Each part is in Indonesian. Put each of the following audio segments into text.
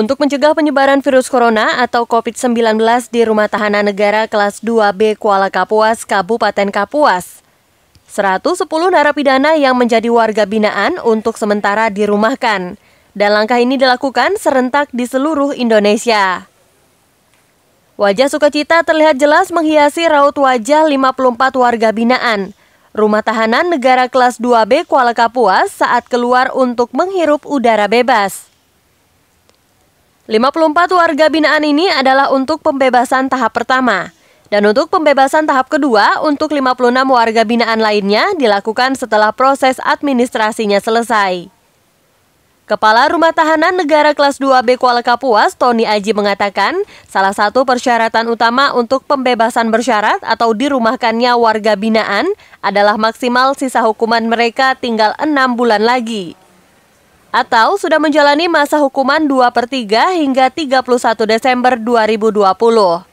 Untuk mencegah penyebaran virus corona atau COVID-19 di Rumah Tahanan Negara kelas 2B Kuala Kapuas, Kabupaten Kapuas. 110 narapidana yang menjadi warga binaan untuk sementara dirumahkan. Dan langkah ini dilakukan serentak di seluruh Indonesia. Wajah sukacita terlihat jelas menghiasi raut wajah 54 warga binaan. Rumah tahanan negara kelas 2B Kuala Kapuas saat keluar untuk menghirup udara bebas. 54 warga binaan ini adalah untuk pembebasan tahap pertama. Dan untuk pembebasan tahap kedua, untuk 56 warga binaan lainnya dilakukan setelah proses administrasinya selesai. Kepala Rumah Tahanan Negara Kelas 2B Kuala Kapuas, Tony Aji mengatakan, salah satu persyaratan utama untuk pembebasan bersyarat atau dirumahkannya warga binaan adalah maksimal sisa hukuman mereka tinggal enam bulan lagi atau sudah menjalani masa hukuman 2 per 3 hingga 31 Desember 2020.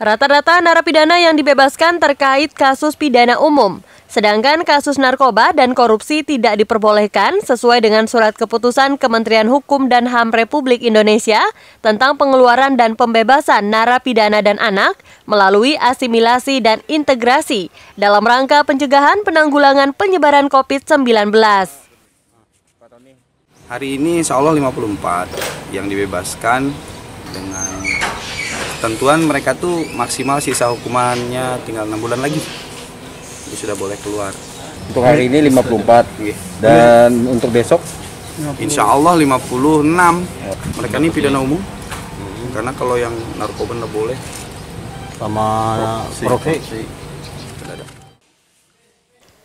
Rata-rata narapidana yang dibebaskan terkait kasus pidana umum, sedangkan kasus narkoba dan korupsi tidak diperbolehkan sesuai dengan surat keputusan Kementerian Hukum dan HAM Republik Indonesia tentang pengeluaran dan pembebasan narapidana dan anak melalui asimilasi dan integrasi dalam rangka pencegahan penanggulangan penyebaran COVID-19. Hari ini insya Allah 54 yang dibebaskan dengan ketentuan mereka tuh maksimal sisa hukumannya tinggal 6 bulan lagi. Jadi sudah boleh keluar. Untuk hari ini 54 iya. dan untuk besok? Insya Allah 56. Mereka ini pidana umum karena kalau yang narkoba tidak boleh sama Proksi.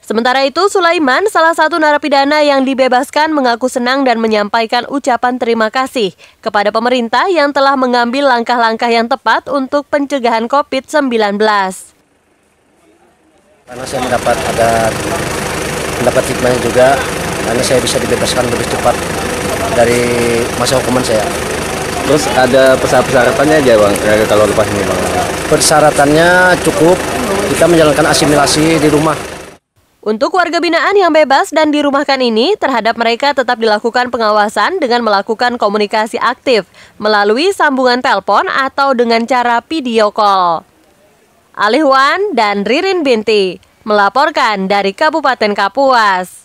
Sementara itu, Sulaiman, salah satu narapidana yang dibebaskan, mengaku senang dan menyampaikan ucapan terima kasih kepada pemerintah yang telah mengambil langkah-langkah yang tepat untuk pencegahan COVID-19. Karena saya mendapat ada mendapat hikmahnya juga, karena saya bisa dibebaskan lebih cepat dari masa hukuman saya. Terus ada persyaratannya aja bang, kalau lepas ini bang? Persyaratannya cukup kita menjalankan asimilasi di rumah. Untuk warga binaan yang bebas dan dirumahkan ini, terhadap mereka tetap dilakukan pengawasan dengan melakukan komunikasi aktif melalui sambungan telepon atau dengan cara video call. Alihwan dan Ririn Binti melaporkan dari Kabupaten Kapuas.